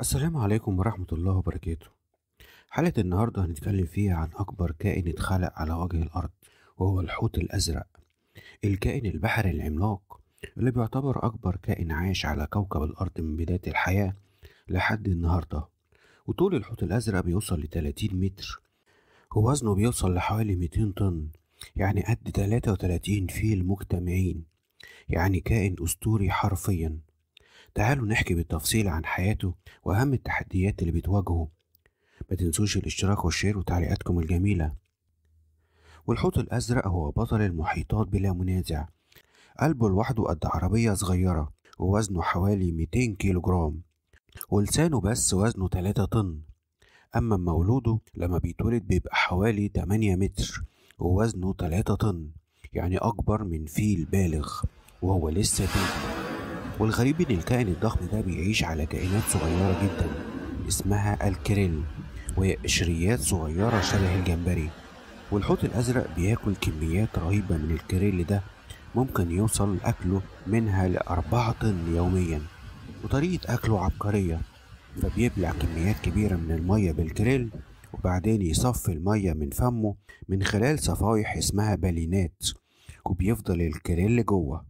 السلام عليكم ورحمة الله وبركاته حلقة النهاردة هنتكلم فيها عن أكبر كائن اتخلق على وجه الأرض وهو الحوت الأزرق الكائن البحري العملاق اللي بيعتبر أكبر كائن عاش على كوكب الأرض من بداية الحياة لحد النهاردة وطول الحوت الأزرق بيوصل لتلاتين متر ووزنه بيوصل لحوالي ميتين طن يعني قد تلاتة وتلاتين فيل مجتمعين يعني كائن أسطوري حرفيا تعالوا نحكي بالتفصيل عن حياته وأهم التحديات اللي بتواجهه ما تنسوش الاشتراك والشير وتعليقاتكم الجميلة والحوت الأزرق هو بطل المحيطات بلا منازع قلبه لوحده قد عربية صغيرة ووزنه حوالي 200 كيلو جرام ولسانه بس وزنه 3 طن أما مولوده لما بيتولد بيبقى حوالي 8 متر ووزنه 3 طن يعني أكبر من فيل بالغ وهو لسه بيبي والغريب ان الكائن الضخم ده بيعيش على كائنات صغيره جدا اسمها الكريل وهي قشريات صغيره شبه الجمبري والحوت الازرق بياكل كميات رهيبه من الكريل ده ممكن يوصل اكله منها لأربعة طن يوميا وطريقة أكله عبقرية فبيبلع كميات كبيرة من المية بالكريل وبعدين يصفي المية من فمه من خلال صفايح اسمها بالينات وبيفضل الكريل جوه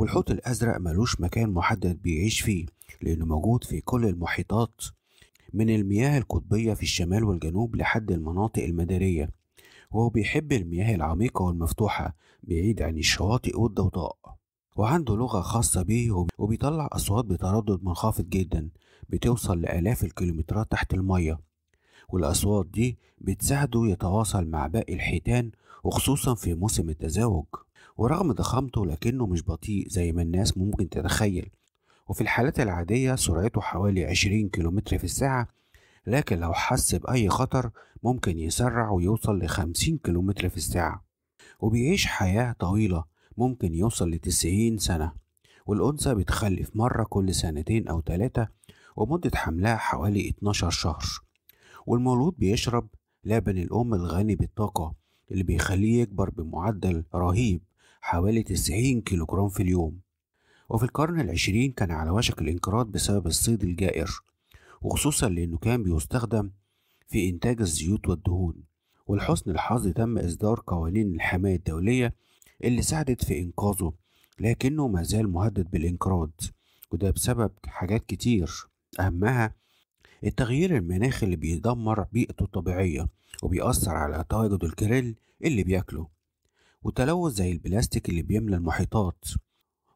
والحوت الأزرق ملوش مكان محدد بيعيش فيه لأنه موجود في كل المحيطات من المياه القطبية في الشمال والجنوب لحد المناطق المدارية وهو بيحب المياه العميقة والمفتوحة بعيد عن الشواطئ والضوضاء وعنده لغة خاصة بيه وبيطلع أصوات بتردد منخفض جدا بتوصل لآلاف الكيلومترات تحت المية والأصوات دي بتساعده يتواصل مع باقي الحيتان وخصوصا في موسم التزاوج ورغم ضخامته لكنه مش بطيء زي ما الناس ممكن تتخيل وفي الحالات العادية سرعته حوالي 20 كيلومتر في الساعة لكن لو حس بأي خطر ممكن يسرع ويوصل لخمسين كيلومتر في الساعة وبيعيش حياة طويلة ممكن يوصل لتسعين سنة والأنثى بتخلف مرة كل سنتين أو تلاتة ومدة حملها حوالي 12 شهر والمولود بيشرب لبن الأم الغني بالطاقة اللي بيخليه يكبر بمعدل رهيب حوالي 90 كيلوغرام في اليوم وفي القرن العشرين كان على وشك الانقراض بسبب الصيد الجائر وخصوصا لأنه كان بيستخدم في إنتاج الزيوت والدهون ولحسن الحظ تم إصدار قوانين الحماية الدولية اللي ساعدت في إنقاذه لكنه ما زال مهدد بالانقراض وده بسبب حاجات كتير أهمها التغيير المناخي اللي بيدمر بيئته الطبيعية وبيأثر على تواجد الكريل اللي بياكله وتلوث زي البلاستيك اللي بيملى المحيطات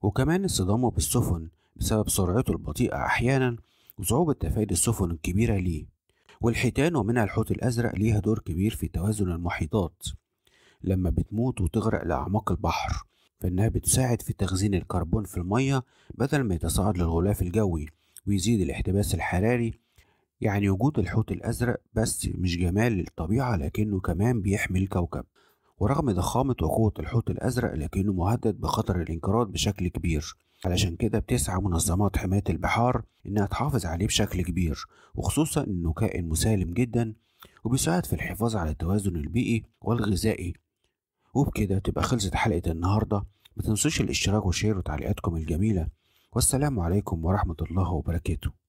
وكمان اصطدامه بالسفن بسبب سرعته البطيئة أحيانا وصعوبة تفادي السفن الكبيرة ليه والحيتان ومنها الحوت الأزرق ليها دور كبير في توازن المحيطات لما بتموت وتغرق لأعماق البحر فإنها بتساعد في تخزين الكربون في المية بدل ما يتصاعد للغلاف الجوي ويزيد الاحتباس الحراري يعني وجود الحوت الأزرق بس مش جمال للطبيعة لكنه كمان بيحمي الكوكب ورغم ضخامة وقوة الحوت الأزرق لكنه مهدد بخطر الانقراض بشكل كبير علشان كده بتسعى منظمات حماية البحار إنها تحافظ عليه بشكل كبير وخصوصا إنه كائن مسالم جدا وبيساعد في الحفاظ على التوازن البيئي والغذائي وبكده تبقى خلصت حلقة النهاردة متنسوش الاشتراك وشير وتعليقاتكم الجميلة والسلام عليكم ورحمة الله وبركاته